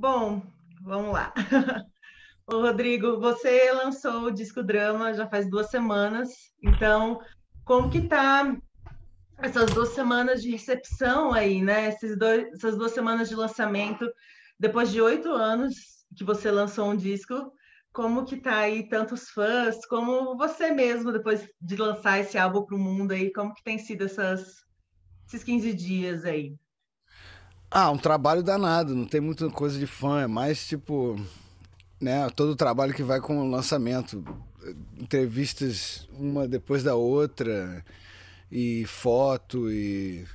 Bom, vamos lá. Ô, Rodrigo, você lançou o disco Drama já faz duas semanas, então como que tá essas duas semanas de recepção aí, né? Esses dois, essas duas semanas de lançamento, depois de oito anos que você lançou um disco, como que tá aí tantos fãs, como você mesmo depois de lançar esse álbum para o mundo aí, como que tem sido essas, esses 15 dias aí? Ah, um trabalho danado, não tem muita coisa de fã, é mais tipo, né, todo o trabalho que vai com o lançamento, entrevistas uma depois da outra e foto e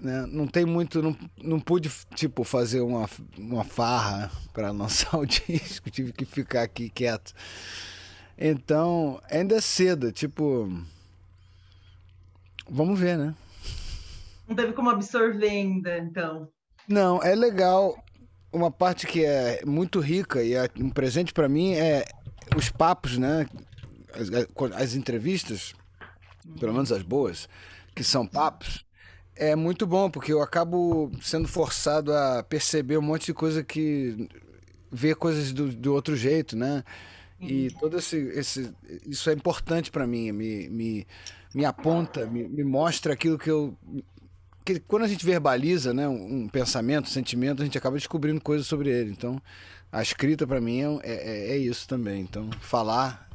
né, não tem muito, não, não pude tipo fazer uma, uma farra para lançar o disco, tive que ficar aqui quieto. Então, ainda é cedo, tipo, vamos ver, né? Não teve como absorver ainda, então. Não, é legal. Uma parte que é muito rica e é um presente para mim é os papos, né? As, é, as, entrevistas, pelo menos as boas, que são papos, é muito bom, porque eu acabo sendo forçado a perceber um monte de coisa que. ver coisas do, do outro jeito, né? E todo esse, esse isso é importante para mim, me, me, me aponta, me, me mostra aquilo que eu porque quando a gente verbaliza né, um, um pensamento, um sentimento, a gente acaba descobrindo coisas sobre ele. Então, a escrita, para mim, é, é, é, é, isso também. Então, falar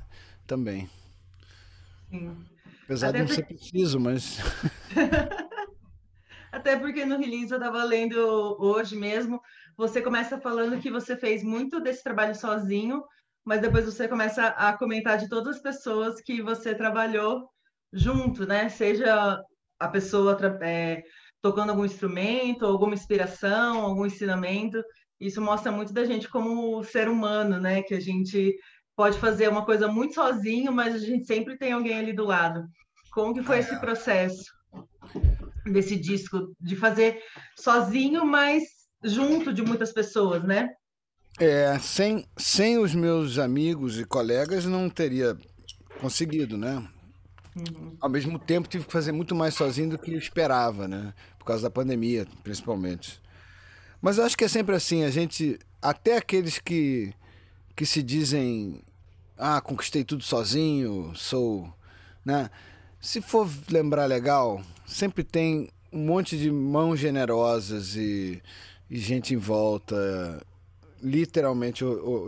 também. Sim. Apesar Até de não porque... ser preciso, mas. Até porque no release eu estava lendo hoje mesmo, você começa falando que você fez muito desse trabalho sozinho, mas depois você começa a comentar de todas as pessoas que você trabalhou junto, né? Seja a pessoa é, tocando algum instrumento, alguma inspiração, algum ensinamento. Isso mostra muito da gente como ser humano, né? Que a gente pode fazer uma coisa muito sozinho, mas a gente sempre tem alguém ali do lado. Como que foi esse processo desse disco de fazer sozinho, mas junto de muitas pessoas, né? É, sem, sem os meus amigos e colegas não teria conseguido, né? Uhum. Ao mesmo tempo, tive que fazer muito mais sozinho do que eu esperava, né? Por causa da pandemia, principalmente. Mas eu acho que é sempre assim, a gente. Até aqueles que, que se dizem. Ah, conquistei tudo sozinho, sou. Né? Se for lembrar legal, sempre tem um monte de mãos generosas e, e gente em volta, literalmente ou, ou,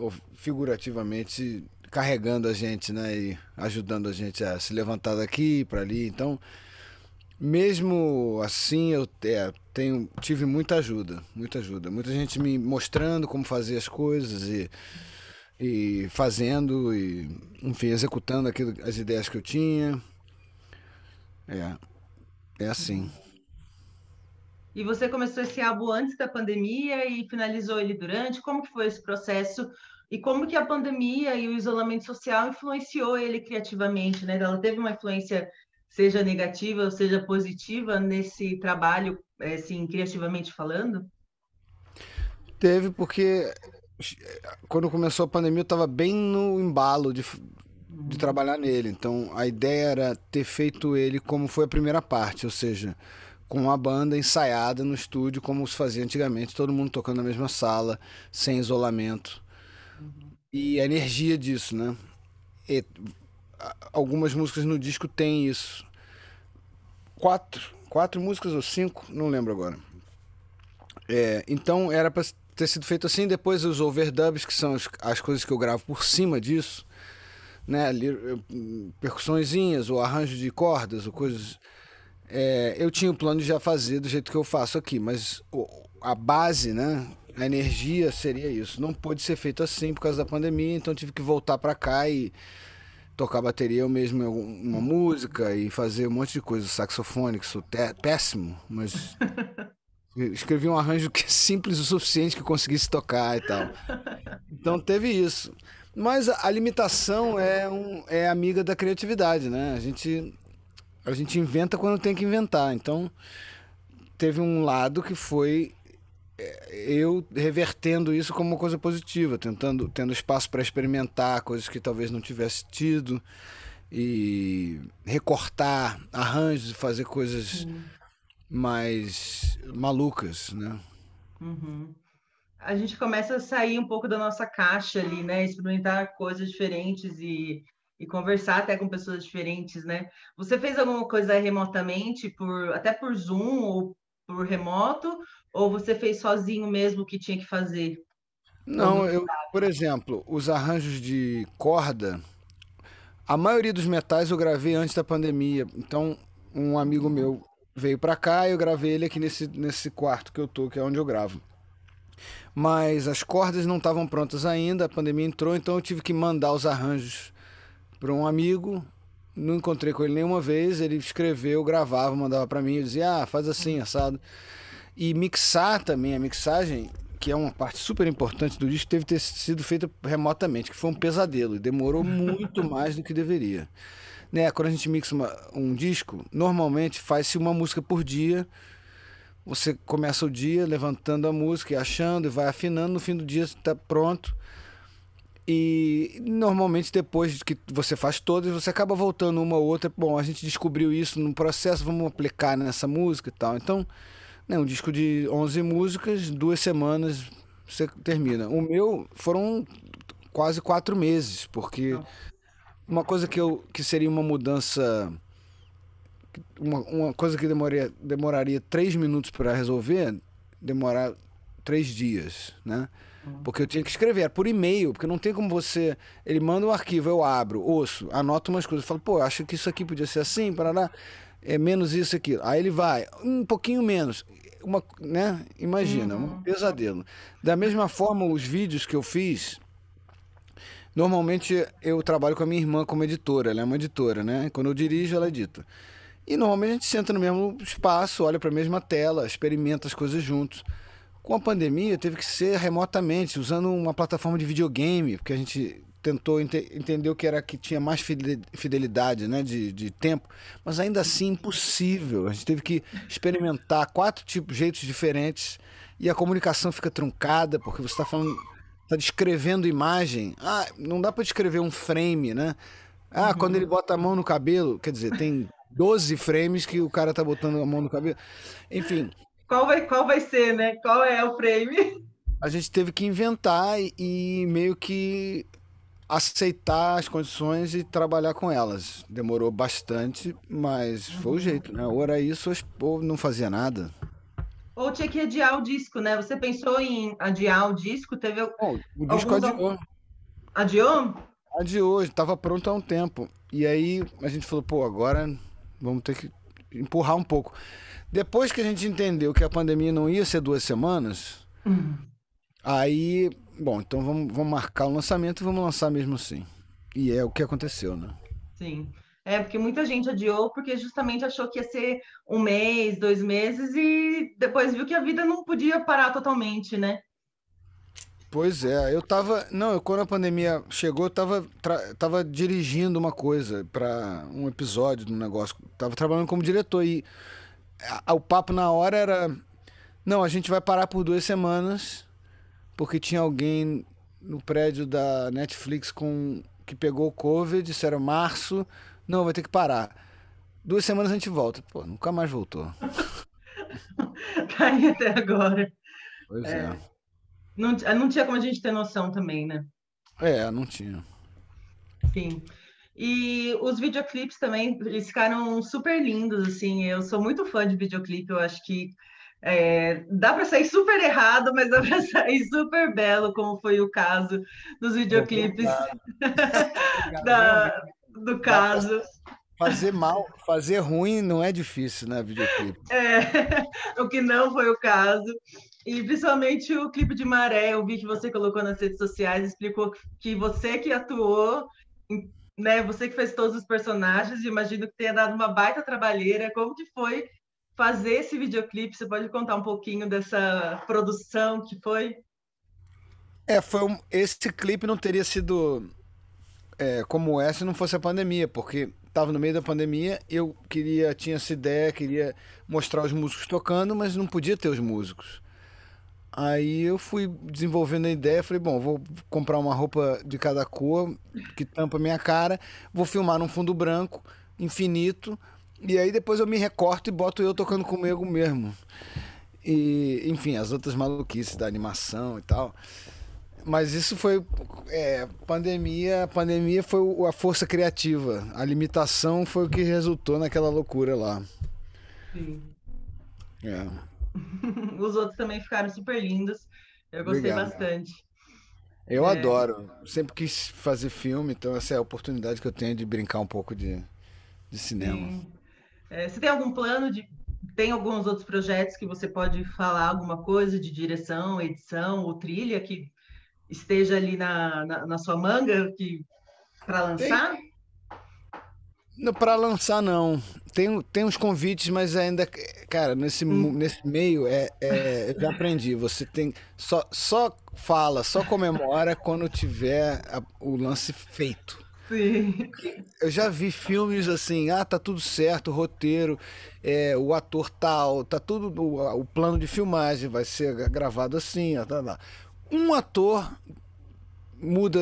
ou figurativamente, carregando a gente, né? E ajudando a gente a se levantar daqui para ali. Então, mesmo assim, eu é, tenho, tive muita ajuda, muita ajuda. Muita gente me mostrando como fazer as coisas e, e fazendo e, enfim, executando aquilo, as ideias que eu tinha. É, é assim. E você começou esse álbum antes da pandemia e finalizou ele durante? Como que foi esse processo e como que a pandemia e o isolamento social influenciou ele criativamente, né? Então, ela teve uma influência seja negativa ou seja positiva nesse trabalho, assim, criativamente falando? Teve porque quando começou a pandemia eu estava bem no embalo de, de uhum. trabalhar nele. Então a ideia era ter feito ele como foi a primeira parte, ou seja, com a banda ensaiada no estúdio como se fazia antigamente, todo mundo tocando na mesma sala, sem isolamento e a energia disso, né? E algumas músicas no disco têm isso. Quatro, quatro músicas ou cinco, não lembro agora. É, então era para ter sido feito assim. Depois os overdubs, que são as, as coisas que eu gravo por cima disso, né? Percussõezinhas ou arranjo de cordas ou coisas. É, eu tinha o plano de já fazer do jeito que eu faço aqui, mas a base, né? A energia seria isso. Não pôde ser feito assim por causa da pandemia, então tive que voltar para cá e tocar bateria eu mesmo em uma música e fazer um monte de coisa saxofone, que sou péssimo, mas escrevi um arranjo que é simples o suficiente que conseguisse tocar e tal. Então teve isso. Mas a limitação é, um, é amiga da criatividade, né? A gente, a gente inventa quando tem que inventar. Então teve um lado que foi eu revertendo isso como uma coisa positiva, tentando tendo espaço para experimentar coisas que talvez não tivesse tido e recortar arranjos, fazer coisas uhum. mais malucas, né? Uhum. A gente começa a sair um pouco da nossa caixa ali, né? Experimentar coisas diferentes e, e conversar até com pessoas diferentes, né? Você fez alguma coisa remotamente por até por Zoom ou por remoto ou você fez sozinho mesmo o que tinha que fazer? Não, eu, por exemplo, os arranjos de corda, a maioria dos metais eu gravei antes da pandemia. Então, um amigo meu veio para cá e eu gravei ele aqui nesse, nesse quarto que eu tô, que é onde eu gravo. Mas as cordas não estavam prontas ainda, a pandemia entrou, então eu tive que mandar os arranjos para um amigo. Não encontrei com ele nenhuma vez, ele escreveu, gravava, mandava para mim, eu dizia: "Ah, faz assim, assado". E mixar também, a mixagem, que é uma parte super importante do disco, teve ter sido feita remotamente, que foi um pesadelo e demorou muito mais do que deveria. Né? Quando a gente mixa uma, um disco, normalmente faz-se uma música por dia. Você começa o dia levantando a música e achando e vai afinando, no fim do dia está pronto. E normalmente depois que você faz todas, você acaba voltando uma ou outra. Bom, a gente descobriu isso no processo, vamos aplicar nessa música e tal. Então, um disco de 11 músicas, duas semanas você termina. O meu foram quase quatro meses, porque uma coisa que, eu, que seria uma mudança. Uma, uma coisa que demoraria, demoraria três minutos para resolver, demorar três dias, né? Uhum. Porque eu tinha que escrever, por e-mail, porque não tem como você. Ele manda um arquivo, eu abro, ouço, anoto umas coisas, falo, pô, acho que isso aqui podia ser assim, lá é menos isso aqui. Aí ele vai, um pouquinho menos uma, né? Imagina, uhum. um pesadelo. Da mesma forma, os vídeos que eu fiz, normalmente eu trabalho com a minha irmã como editora, ela é uma editora, né? Quando eu dirijo, ela edita. E normalmente a gente senta no mesmo espaço, olha para a mesma tela, experimenta as coisas juntos. Com a pandemia, teve que ser remotamente, usando uma plataforma de videogame, porque a gente tentou entender entendeu que era que tinha mais fidelidade né, de, de tempo, mas ainda assim impossível. A gente teve que experimentar quatro tipos, jeitos diferentes e a comunicação fica truncada porque você está falando, está descrevendo imagem. Ah, não dá para descrever um frame, né? Ah, uhum. quando ele bota a mão no cabelo, quer dizer, tem 12 frames que o cara tá botando a mão no cabelo. Enfim. Qual vai, qual vai ser, né? Qual é o frame? A gente teve que inventar e, e meio que aceitar as condições e trabalhar com elas. Demorou bastante, mas foi o uhum. jeito, né? Ou era isso ou não fazia nada. Ou tinha que adiar o disco, né? Você pensou em adiar o disco? Teve o disco alguns... adiou. Adiou? Adiou, estava pronto há um tempo. E aí a gente falou, pô, agora vamos ter que empurrar um pouco. Depois que a gente entendeu que a pandemia não ia ser duas semanas, uhum. aí bom, então vamos, vamos marcar o lançamento e vamos lançar mesmo assim. E é o que aconteceu, né? Sim. É, porque muita gente adiou porque justamente achou que ia ser um mês, dois meses e depois viu que a vida não podia parar totalmente, né? Pois é, eu tava. Não, eu, quando a pandemia chegou, eu tava, tra... tava dirigindo uma coisa para um episódio do negócio. Tava trabalhando como diretor e a, a, o papo na hora era. Não, a gente vai parar por duas semanas porque tinha alguém no prédio da Netflix com que pegou o Covid, isso era março, não, vai ter que parar. Duas semanas a gente volta. Pô, nunca mais voltou. tá aí até agora. Pois é. é. Não, é, não tinha como a gente ter noção também, né? É, não tinha. Sim. E os videoclipes também, eles ficaram super lindos, assim. Eu sou muito fã de videoclipe, eu acho que é, dá para sair super errado, mas dá para sair super belo, como foi o caso dos videoclipes da, do caso. Fazer mal, fazer ruim não é difícil, né, videoclipe? É, o que não foi o caso. E principalmente o clipe de Maré, eu vi que você colocou nas redes sociais, explicou que você que atuou, né, você que fez todos os personagens, imagino que tenha dado uma baita trabalheira. Como que foi fazer esse videoclipe? Você pode contar um pouquinho dessa produção que foi? É, foi um, esse clipe não teria sido é, como é se não fosse a pandemia, porque estava no meio da pandemia, eu queria, tinha essa ideia, queria mostrar os músicos tocando, mas não podia ter os músicos. Aí eu fui desenvolvendo a ideia, falei, bom, vou comprar uma roupa de cada cor que tampa minha cara, vou filmar num fundo branco, infinito, e aí depois eu me recorto e boto eu tocando comigo mesmo. E, enfim, as outras maluquices da animação e tal. Mas isso foi. É, pandemia, pandemia foi a força criativa. A limitação foi o que resultou naquela loucura lá. Sim. É. Os outros também ficaram super lindos. Eu gostei Obrigado. bastante. Eu é... adoro. Sempre quis fazer filme, então essa é a oportunidade que eu tenho de brincar um pouco de, de cinema. Sim. É, você tem algum plano de. Tem alguns outros projetos que você pode falar alguma coisa de direção, edição ou trilha que esteja ali na, na, na sua manga que para lançar? Para lançar, não. Tem, tem uns convites, mas ainda. Cara, nesse, hum. nesse meio, é, é, eu já aprendi. Você tem. Só, só fala, só comemora quando tiver a, o lance feito. Sim. Eu já vi filmes assim, ah, tá tudo certo, o roteiro, é, o ator tal, tá tudo. O, o, plano de filmagem vai ser gravado assim, tá, lá tá. Um ator muda,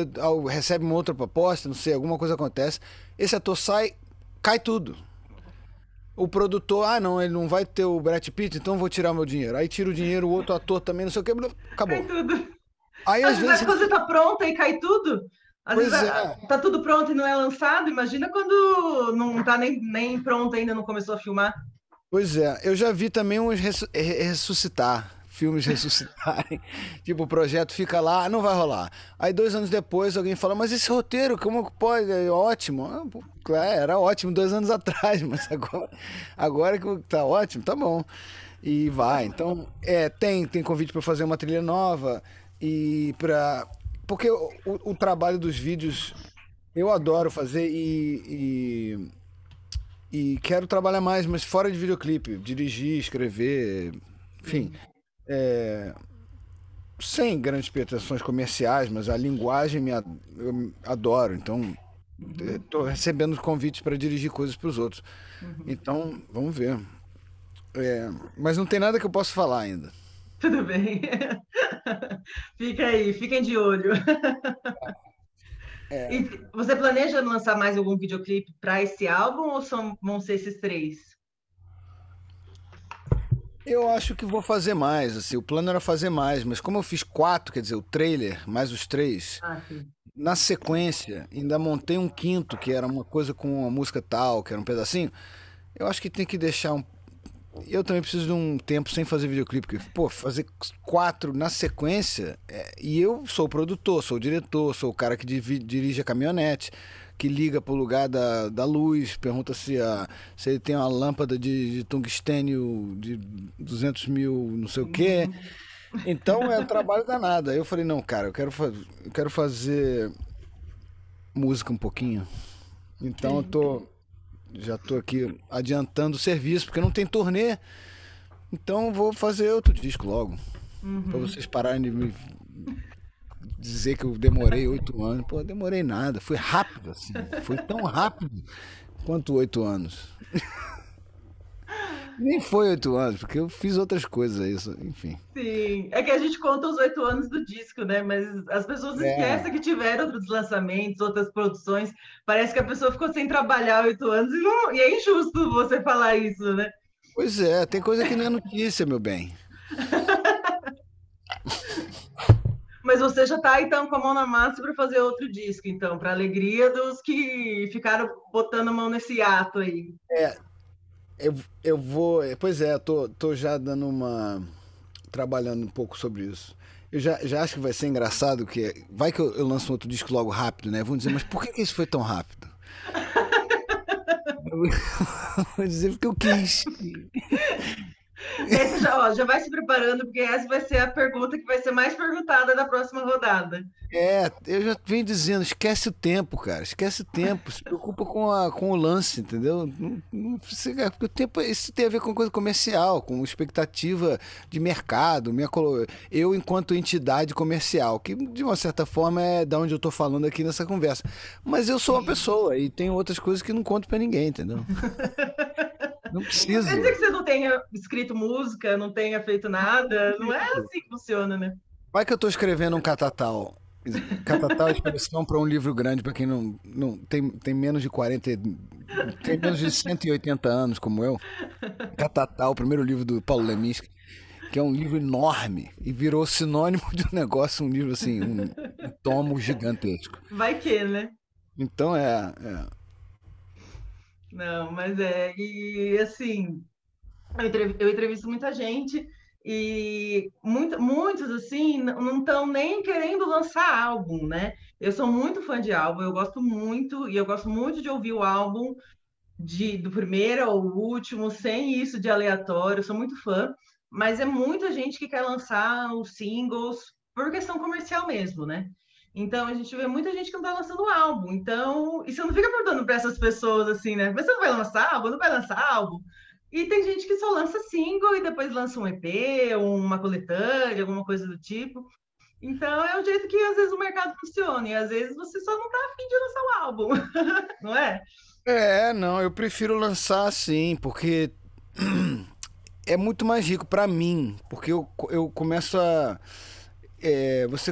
recebe uma outra proposta, não sei, alguma coisa acontece. Esse ator sai, cai tudo. O produtor, ah, não, ele não vai ter o Brad Pitt, então vou tirar meu dinheiro. Aí tira o dinheiro, o outro ator também, não sei o que, acabou. Cai tudo. Aí, às vezes... você tá pronta e cai tudo? Às pois vezes é. tá tudo pronto e não é lançado. Imagina quando não tá nem, nem pronto ainda, não começou a filmar. Pois é, eu já vi também uns ressuscitar, filmes ressuscitarem. tipo, o projeto fica lá, não vai rolar. Aí dois anos depois alguém fala, mas esse roteiro, como pode? É ótimo. Ah, era ótimo dois anos atrás, mas agora, agora que tá ótimo, tá bom. E vai. Então, é, tem, tem convite para fazer uma trilha nova e para porque o, o, trabalho dos vídeos eu adoro fazer e, e, e, quero trabalhar mais, mas fora de videoclipe. Dirigir, escrever, enfim. É, sem grandes pretensões comerciais, mas a linguagem me, eu adoro, então estou é, recebendo convites para dirigir coisas para os outros. Uhum. Então, vamos ver. É, mas não tem nada que eu possa falar ainda. Tudo bem. Fica aí, fiquem de olho. É. você planeja lançar mais algum videoclipe para esse álbum ou são, vão ser esses três? Eu acho que vou fazer mais, assim, o plano era fazer mais, mas como eu fiz quatro, quer dizer, o trailer, mais os três, ah, na sequência, ainda montei um quinto, que era uma coisa com uma música tal, que era um pedacinho, eu acho que tem que deixar um, eu também preciso de um tempo sem fazer videoclipe, porque, pô, fazer quatro na sequência. É, e eu sou o produtor, sou o diretor, sou o cara que dirige a caminhonete, que liga pro lugar da, da luz, pergunta se, a, se ele tem uma lâmpada de, de tungstênio de 200 mil, não sei o quê. Então é um trabalho danado. Aí eu falei, não, cara, eu quero, eu quero fazer música um pouquinho. Então eu tô já tô aqui adiantando o serviço, porque não tem turnê. Então vou fazer outro disco logo. Uhum. vocês pararem de me dizer que eu demorei oito anos. Pô, demorei nada. Foi rápido, assim. Foi tão rápido quanto oito anos. Nem foi oito anos, porque eu fiz outras coisas, isso, enfim. Sim, é que a gente conta os oito anos do disco, né? Mas as pessoas é. esquecem que tiveram outros lançamentos, outras produções. Parece que a pessoa ficou sem trabalhar oito anos e, não, e é injusto você falar isso, né? Pois é, tem coisa que não é notícia, meu bem. Mas você já está então com a mão na massa para fazer outro disco, então, para alegria dos que ficaram botando a mão nesse ato aí. É, eu, eu vou. É, pois é, tô, tô já dando uma. trabalhando um pouco sobre isso. Eu já, já acho que vai ser engraçado, que vai que eu, eu lanço um outro disco logo rápido, né? Vão dizer, mas por que isso foi tão rápido? vou dizer porque eu quis. Esse já, ó, já vai se preparando, porque essa vai ser a pergunta que vai ser mais perguntada da próxima rodada. É, eu já venho dizendo, esquece o tempo, cara. Esquece o tempo. Se preocupa com, a, com o lance, entendeu? porque o tempo, isso tem a ver com coisa comercial, com expectativa de mercado. Minha, eu, enquanto entidade comercial, que de uma certa forma é da onde eu tô falando aqui nessa conversa. Mas eu sou uma pessoa e tem outras coisas que não conto para ninguém, entendeu? Não precisa. Não quer dizer que você não tenha escrito música, não tenha feito nada. Não é assim que funciona, né? Vai que eu estou escrevendo um catatal. Catatal é expressão para um livro grande, para quem não, não tem, tem menos de 40, tem menos de 180 anos, como eu. Catatal, o primeiro livro do Paulo Leminski, que é um livro enorme e virou sinônimo de um negócio, um livro assim, um, um tomo gigantesco. Vai que, né? Então é, é não, mas é. E assim, eu entrevisto muita gente e muito, muitos assim não estão nem querendo lançar álbum, né? Eu sou muito fã de álbum, eu gosto muito e eu gosto muito de ouvir o álbum de, do primeiro ao último, sem isso de aleatório, sou muito fã, mas é muita gente que quer lançar os singles por questão comercial mesmo, né? Então a gente vê muita gente que não tá lançando álbum. Então, e você não fica perguntando para essas pessoas assim, né? você não vai lançar álbum? Não vai lançar álbum? E tem gente que só lança single e depois lança um EP, uma coletânea, alguma coisa do tipo. Então é o jeito que às vezes o mercado funciona, e às vezes você só não tá afim de lançar o álbum, não é? É, não, eu prefiro lançar assim, porque é muito mais rico para mim, porque eu, eu começo a. É, você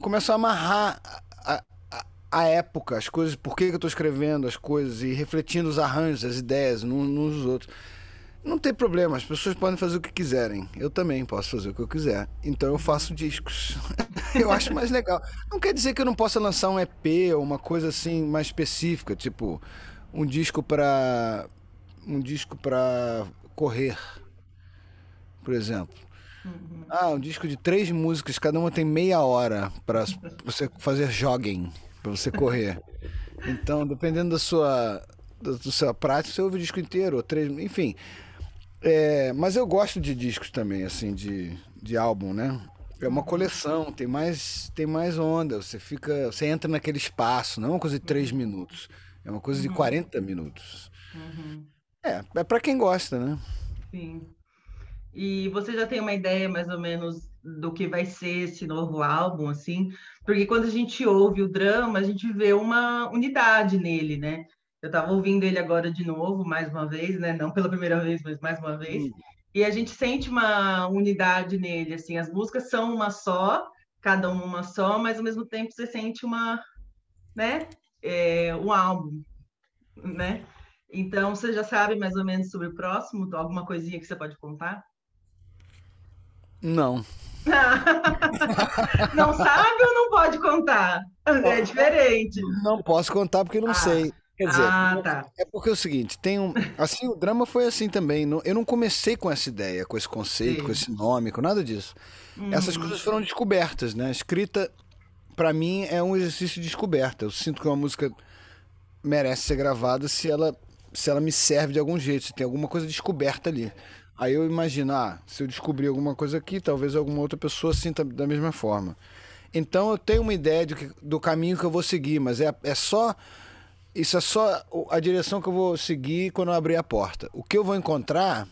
começo a amarrar a, a, a época, as coisas, por que, que eu estou escrevendo as coisas e refletindo os arranjos, as ideias nos, nos outros. Não tem problema, as pessoas podem fazer o que quiserem. Eu também posso fazer o que eu quiser. Então eu faço discos. eu acho mais legal. Não quer dizer que eu não possa lançar um EP ou uma coisa assim mais específica, tipo um disco para um disco para correr, por exemplo. Uhum. Ah, um disco de três músicas, cada uma tem meia hora para você fazer jogging, para você correr. Então, dependendo da sua, da, sua prática, você ouve o disco inteiro, ou três, enfim. É, mas eu gosto de discos também, assim, de, de álbum, né? É uma uhum. coleção, tem mais, tem mais onda, você fica. Você entra naquele espaço, não é uma coisa de três uhum. minutos, é uma coisa de 40 uhum. minutos. Uhum. É, é para quem gosta, né? Sim. E você já tem uma ideia mais ou menos do que vai ser esse novo álbum, assim? Porque quando a gente ouve o drama, a gente vê uma unidade nele, né? Eu estava ouvindo ele agora de novo, mais uma vez, né? Não pela primeira vez, mas mais uma vez. Sim. Hum. E a gente sente uma unidade nele, assim. As músicas são uma só, cada uma uma só, mas ao mesmo tempo você sente uma, né? É, um álbum, né? Então, você já sabe mais ou menos sobre o próximo? Alguma coisinha que você pode contar? Não. não sabe ou não pode contar? é diferente. Não posso contar porque não ah. sei. Quer dizer, ah, tá. é porque é o seguinte, tem um, assim, o drama foi assim também, eu não comecei com essa ideia, com esse conceito, Sim. com esse nome, com nada disso. Essas coisas uhum. foram descobertas, né? A escrita para mim é um exercício de descoberta. Eu sinto que uma música merece ser gravada se ela se ela me serve de algum jeito, se tem alguma coisa descoberta ali. Aí eu imaginar, ah, se eu descobrir alguma coisa aqui, talvez alguma outra pessoa sinta da mesma forma. Então eu tenho uma ideia do, que, do caminho que eu vou seguir, mas é, é só. Isso é só a direção que eu vou seguir quando eu abrir a porta. O que eu vou encontrar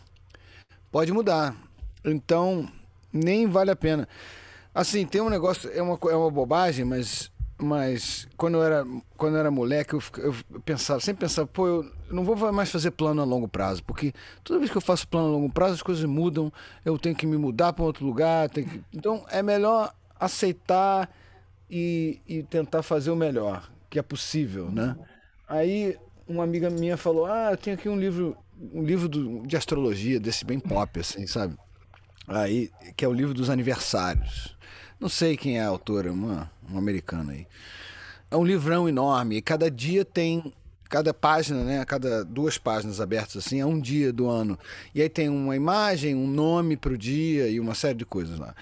pode mudar. Então, nem vale a pena. Assim, tem um negócio, é uma, é uma bobagem, mas mas quando eu era, quando eu era moleque, eu, eu pensava, sempre pensava, pô, eu não vou mais fazer plano a longo prazo, porque toda vez que eu faço plano a longo prazo, as coisas mudam, eu tenho que me mudar para um outro lugar. Que... Então é melhor aceitar e, e tentar fazer o melhor que é possível, né? Aí uma amiga minha falou: Ah, eu tenho aqui um livro, um livro do, de astrologia, desse bem pop, assim, sabe? Aí, que é o livro dos aniversários. Não sei quem é a autora, uma, uma americana aí. É um livrão enorme e cada dia tem cada página, né, cada duas páginas abertas assim, é um dia do ano. E aí tem uma imagem, um nome para o dia e uma série de coisas lá.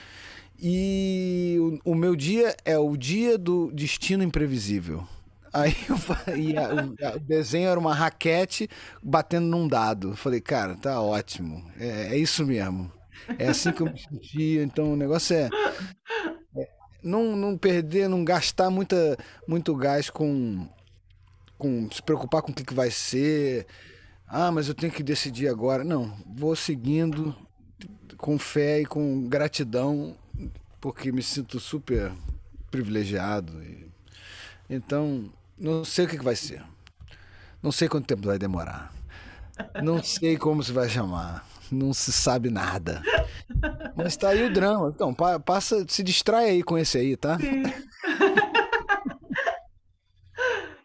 E o, o, meu dia é o dia do destino imprevisível. Aí eu, e a, o, desenho era uma raquete batendo num dado. falei, cara, tá ótimo. é, é isso mesmo. É assim que eu me sentia. Então o negócio é, é não, não perder, não gastar muita, muito gás com, com se preocupar com o que, que vai ser. Ah, mas eu tenho que decidir agora. Não, vou seguindo com fé e com gratidão, porque me sinto super privilegiado. Então, não sei o que, que vai ser. Não sei quanto tempo vai demorar. Não sei como se vai chamar não se sabe nada. Mas tá aí o drama. Então, passa, se distrai aí com esse aí, tá? Sim.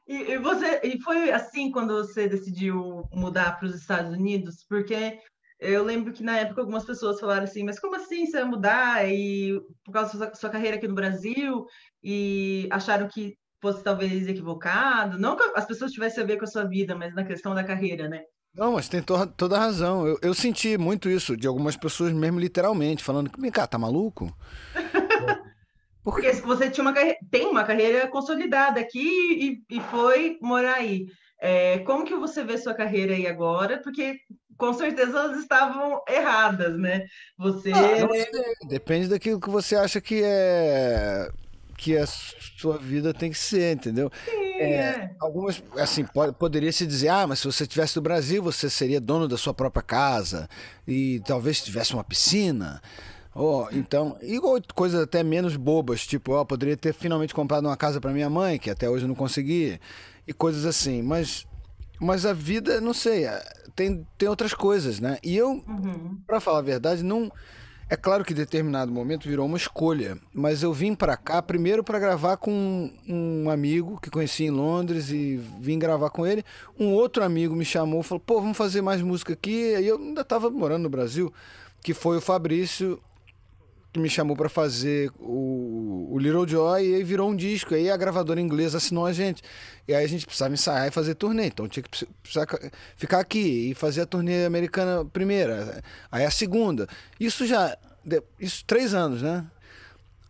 e, e, você, e foi assim quando você decidiu mudar para os Estados Unidos? Porque eu lembro que na época algumas pessoas falaram assim, mas como assim você vai mudar? E por causa da sua carreira aqui no Brasil, e acharam que fosse talvez equivocado. Não que as pessoas tivessem a ver com a sua vida, mas na questão da carreira, né? Não, mas tem to toda razão. Eu, eu, senti muito isso de algumas pessoas mesmo literalmente, falando que, cara, tá maluco? Porque se você tinha uma tem uma carreira consolidada aqui e, e foi morar aí. É, como que você vê sua carreira aí agora? Porque com certeza elas estavam erradas, né? Você. Ah, Depende daquilo que você acha que é que a sua vida tem que ser, entendeu? Sim. É, é, Algumas, assim, pode, poderia se dizer, ah, mas se você estivesse no Brasil, você seria dono da sua própria casa e talvez tivesse uma piscina. Oh, então, e coisas até menos bobas, tipo, ó, oh, poderia ter finalmente comprado uma casa para minha mãe, que até hoje eu não consegui, e coisas assim. Mas, mas a vida, não sei, é, tem, tem outras coisas, né? E eu, uhum. para falar a verdade, não é claro que em determinado momento virou uma escolha, mas eu vim para cá primeiro para gravar com um amigo que conheci em Londres e vim gravar com ele. Um outro amigo me chamou e falou: pô, vamos fazer mais música aqui. E eu ainda estava morando no Brasil, que foi o Fabrício que me chamou para fazer o, o Little Joy e aí virou um disco. Aí a gravadora inglesa assinou a gente. E aí a gente precisava ensaiar e fazer turnê. Então tinha que ficar aqui e fazer a turnê americana primeira, aí a segunda. Isso já. Isso três anos, né?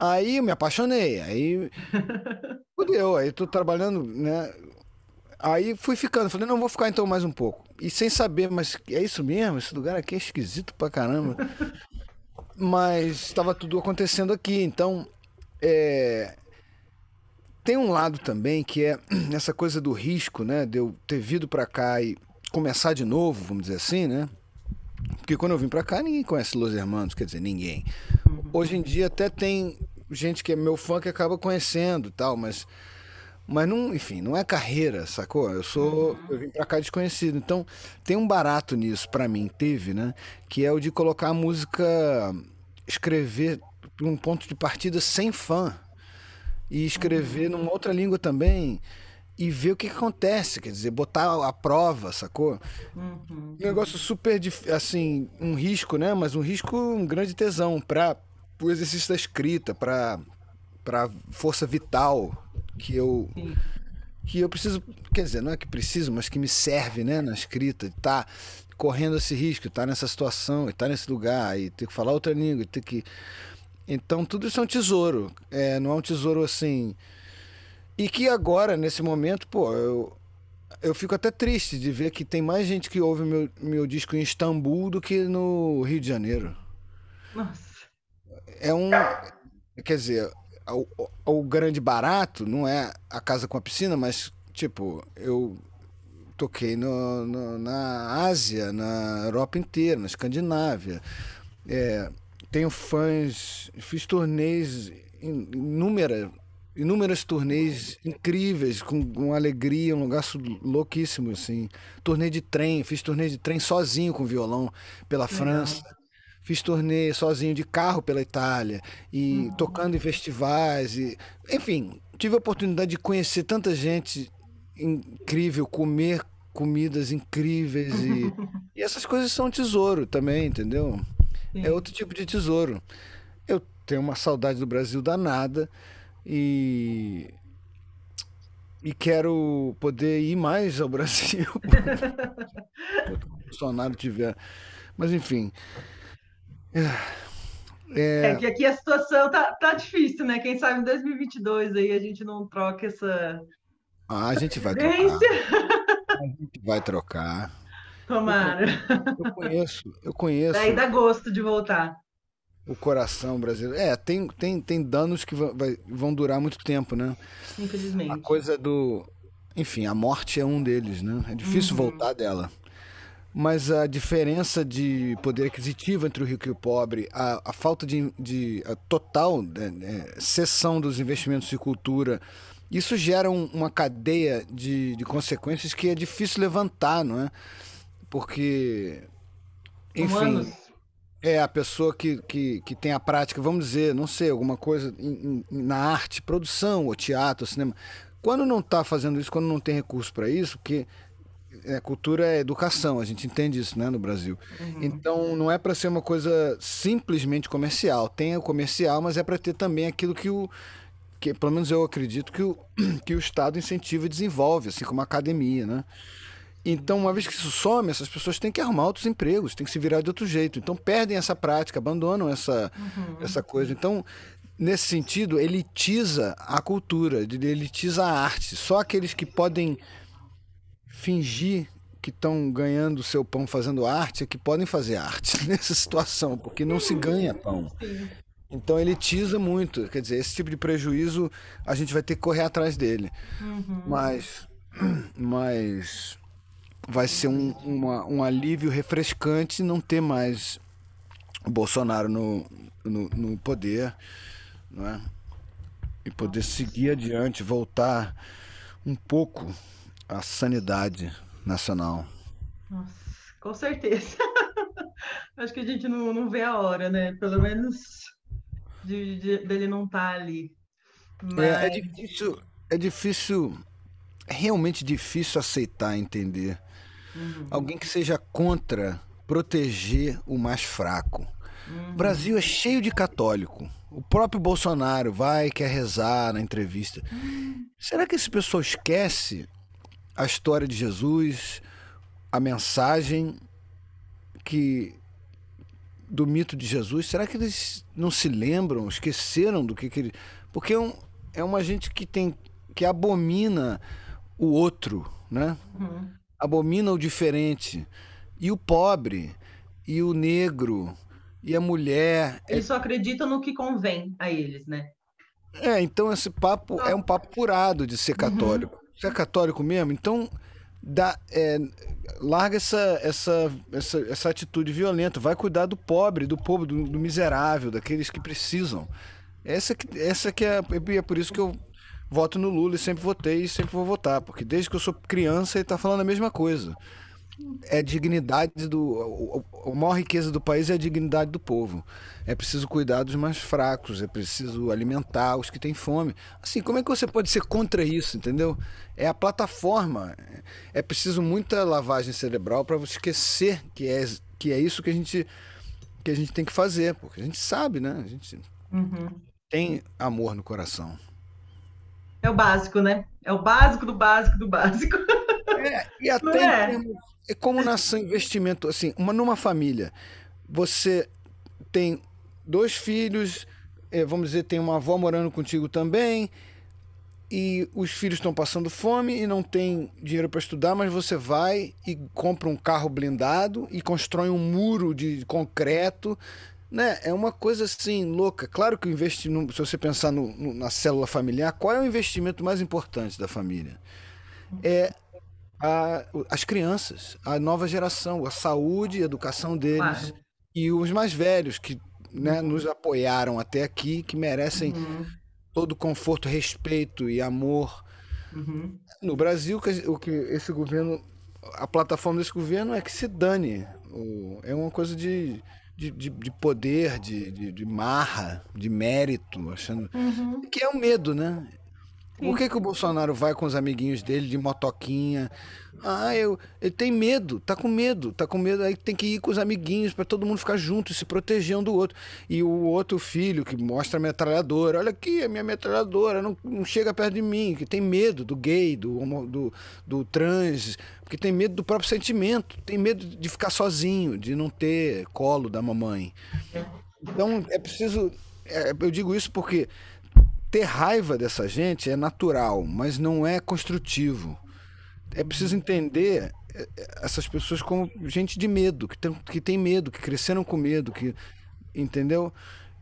Aí eu me apaixonei. Aí. Fudeu, aí tô trabalhando, né? Aí fui ficando, falei, não, vou ficar então mais um pouco. E sem saber, mas é isso mesmo? Esse lugar aqui é esquisito pra caramba. mas estava tudo acontecendo aqui. Então, é... tem um lado também que é essa coisa do risco, né? De eu ter vindo para cá e começar de novo, vamos dizer assim, né? Porque quando eu vim para cá, ninguém conhece Los Hermanos, quer dizer, ninguém. Hoje em dia até tem gente que é meu fã que acaba conhecendo e tal, mas mas não, enfim, não é carreira, sacou? Eu sou. Eu vim pra cá desconhecido. Então, tem um barato nisso, para mim, teve, né? Que é o de colocar a música. escrever um ponto de partida sem fã. E escrever numa outra língua também e ver o que, que, acontece, quer dizer, botar a prova, sacou? Uhum. Um Negócio super, assim, um risco, né? Mas um risco, um grande tesão para o exercício da escrita, para para força vital que eu que eu preciso, quer dizer, não é que preciso, mas que me serve, né, na escrita, de tá correndo esse risco, estar tá nessa situação, estar tá nesse lugar, e ter que falar outra língua, e ter que então tudo isso é um tesouro, é, não é um tesouro assim e que agora nesse momento, pô, eu eu fico até triste de ver que tem mais gente que ouve meu, meu disco em Istambul do que no Rio de Janeiro. Nossa. É um. Quer dizer, o, o, grande barato não é a casa com a piscina, mas, tipo, eu toquei no, no na Ásia, na Europa inteira, na Escandinávia. É, tenho fãs, fiz turnês inúmeras inúmeros turnês incríveis, com, com alegria, um lugar louquíssimo, assim. Turnê de trem, fiz turnê de trem sozinho com violão pela França fiz turnê sozinho de carro pela Itália e uhum. tocando em festivais e enfim tive a oportunidade de conhecer tanta gente incrível comer comidas incríveis e, e essas coisas são tesouro também entendeu Sim. é outro tipo de tesouro eu tenho uma saudade do Brasil danada e e quero poder ir mais ao Brasil quando o Bolsonaro tiver mas enfim é, é... é, que aqui a situação tá, tá difícil, né? Quem sabe em 2022 aí a gente não troca essa. Ah, a gente vai trocar. a gente vai trocar. Tomara. Eu, eu conheço, eu conheço. Daí dá gosto de voltar. O coração brasileiro. É, tem, tem, tem danos que vão durar muito tempo, né? Infelizmente. A coisa do. Enfim, a morte é um deles, né? É difícil uhum. voltar dela mas a diferença de poder aquisitivo entre o rico e o pobre, a, a falta de, de a total né, né, cessão dos investimentos em cultura, isso gera um, uma cadeia de, de consequências que é difícil levantar, não é? Porque, enfim, Humanos. é a pessoa que, que, que tem a prática, vamos dizer, não sei, alguma coisa in, in, na arte, produção, ou teatro, ou cinema. Quando não está fazendo isso, quando não tem recurso para isso, porque é, cultura é educação, a gente entende isso né, no Brasil. Uhum. Então não é para ser uma coisa simplesmente comercial. Tem o comercial, mas é para ter também aquilo que o. Que, pelo menos eu acredito que o, que o Estado incentiva e desenvolve, assim como a academia, né? Então, uma vez que isso some, essas pessoas têm que arrumar outros empregos, têm que se virar de outro jeito. Então, perdem essa prática, abandonam essa, uhum. essa coisa. Então, nesse sentido, elitiza a cultura, elitiza a arte. Só aqueles que podem fingir que estão ganhando seu pão fazendo arte é que podem fazer arte nessa situação, porque não se ganha pão. Então ele muito, quer dizer, esse tipo de prejuízo a gente vai ter que correr atrás dele. Uhum. Mas, mas vai ser um, uma, um alívio refrescante não ter mais o Bolsonaro no, no, no poder, não é? E poder seguir adiante, voltar um pouco a sanidade nacional. Nossa, com certeza. Acho que a gente não, não vê a hora, né? Pelo menos de, de, dele não estar tá ali. Mas... É, é, difícil, é difícil, realmente difícil aceitar, entender. Uhum. Alguém que seja contra proteger o mais fraco. Uhum. O Brasil é cheio de católico. O próprio Bolsonaro vai, quer rezar na entrevista. Uhum. Será que esse pessoal esquece a história de Jesus, a mensagem que do mito de Jesus, será que eles não se lembram, esqueceram do que, que ele. Porque é, um, é uma gente que tem que abomina o outro, né? Uhum. Abomina o diferente. E o pobre, e o negro, e a mulher. É eles só acreditam no que convém a eles, né? É, então esse papo é um papo curado de ser uhum. católico. Você é católico mesmo? Então dá, é, larga essa, essa, essa, essa atitude violenta, vai cuidar do pobre, do povo, do, do, miserável, daqueles que precisam. Essa que, essa que é, é por isso que eu voto no Lula e sempre votei e sempre vou votar, porque desde que eu sou criança ele está falando a mesma coisa é dignidade do. A maior riqueza do país é a dignidade do povo. É preciso cuidar dos mais fracos, é preciso alimentar os que têm fome. Assim, como é que você pode ser contra isso, entendeu? É a plataforma. É preciso muita lavagem cerebral para você esquecer que é, que é isso que a, gente, que a gente tem que fazer, porque a gente sabe, né? A gente uhum. tem amor no coração. É o básico, né? É o básico do básico do básico. E até é. termos, é como nação investimento, assim, uma, numa família, você tem dois filhos, eh, vamos dizer, tem uma avó morando contigo também, e os filhos estão passando fome e não tem dinheiro para estudar, mas você vai e compra um carro blindado e constrói um muro de concreto. Né? É uma coisa assim louca. Claro que o investimento, se você pensar no, no, na célula familiar, qual é o investimento mais importante da família? É a, as crianças, a nova geração, a saúde, a educação deles claro. e os mais velhos que né, uhum. nos apoiaram até aqui, que merecem uhum. todo conforto, respeito e amor. Uhum. No Brasil, o que esse governo, a plataforma desse governo é que se dane. É uma coisa de, de, de, de poder, de, de, de, marra, de mérito, achando. Uhum. Que é o medo, né? Por que, que o Bolsonaro vai com os amiguinhos dele de motoquinha? Ah, eu, ele tem medo, tá com medo, tá com medo. Aí tem que ir com os amiguinhos para todo mundo ficar junto, se proteger um do outro. E o outro filho que mostra a metralhadora, olha aqui, a minha metralhadora não, não chega perto de mim, que tem medo do gay, do, do, do trans, porque tem medo do próprio sentimento, tem medo de ficar sozinho, de não ter colo da mamãe. Então é preciso. É, eu digo isso porque ter raiva dessa gente é natural, mas não é construtivo. É preciso entender eh, eh, essas pessoas como gente de medo, que tem, que tem medo, que cresceram com medo, que entendeu?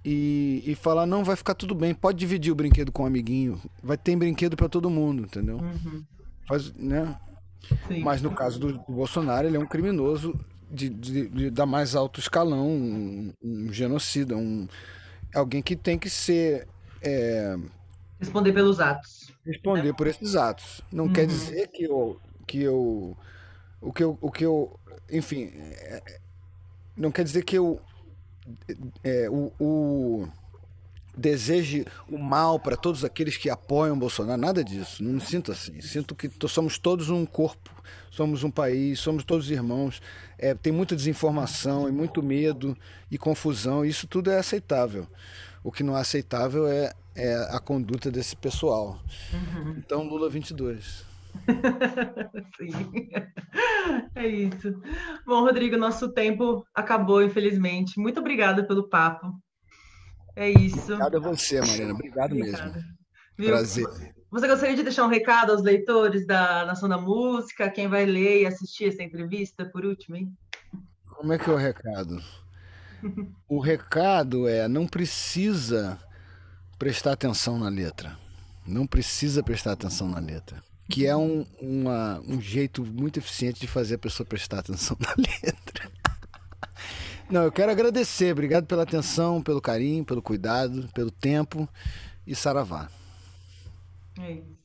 E, e falar não vai ficar tudo bem, pode dividir o brinquedo com um amiguinho, vai ter brinquedo para todo mundo, entendeu? Uhum. Faz, né? Sim. Mas no caso do, do, Bolsonaro, ele é um criminoso de, de, de da mais alto escalão, um, um genocida, um alguém que tem que ser é... Responder pelos atos. Responder né? por esses atos. Não uhum. quer dizer que eu, que eu. O que eu. O que eu enfim. É, é, não quer dizer que eu. É, o, o deseje o mal para todos aqueles que apoiam Bolsonaro, nada disso. Não me sinto assim. Sinto que somos todos um corpo, somos um país, somos todos irmãos. É, tem muita desinformação e muito medo e confusão. isso tudo é aceitável. O que não é aceitável é, é a conduta desse pessoal. Uhum. Então, Lula 22. Sim, é isso. Bom, Rodrigo, nosso tempo acabou, infelizmente. Muito obrigada pelo papo. É isso. Obrigado a você, Marina. Obrigado mesmo. Viu? Prazer. Você gostaria de deixar um recado aos leitores da Nação da Música, quem vai ler e assistir essa entrevista, por último, hein? Como é que é o recado? o recado é: não precisa prestar atenção na letra. Não precisa prestar atenção na letra. Que é um, uma, um jeito muito eficiente de fazer a pessoa prestar atenção na letra. Não, eu quero agradecer. Obrigado pela atenção, pelo carinho, pelo cuidado, pelo tempo e saravá. É isso.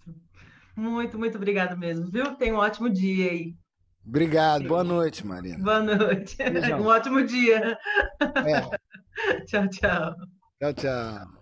Muito, muito obrigado mesmo, viu? Tenha um ótimo dia aí. Obrigado. Boa noite, Marina. Boa noite. Beijão. Um ótimo dia. É. tchau, tchau. Tchau, tchau.